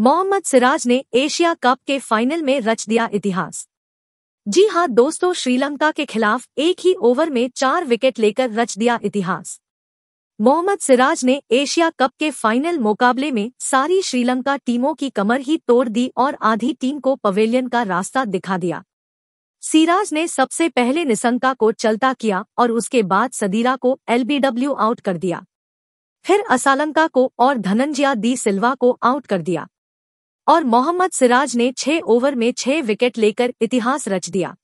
मोहम्मद सिराज ने Asia cup के final में रच दिया इतिहास जी हां दोस्तों श्रीलंका के खिलाफ एक ही ओवर में चार विकेट लेकर रच दिया इतिहास मोहम्मद सिराज ने एशिया कप के फाइनल मुकाबले में सारी श्रीलंका टीमों की कमर ही तोड़ दी और आधी टीम को पवेलियन का रास्ता दिखा दिया सिराज ने सबसे पहले निसंका को चलता किया और उसके बाद सदीरा को एलबीडब्ल्यू आउट कर दिया फिर असालंका को और धनंजिया दी सिल्वा को आउट कर दिया और मोहम्मद सिराज ने छह ओवर में छह विकेट लेकर इतिहास रच दिया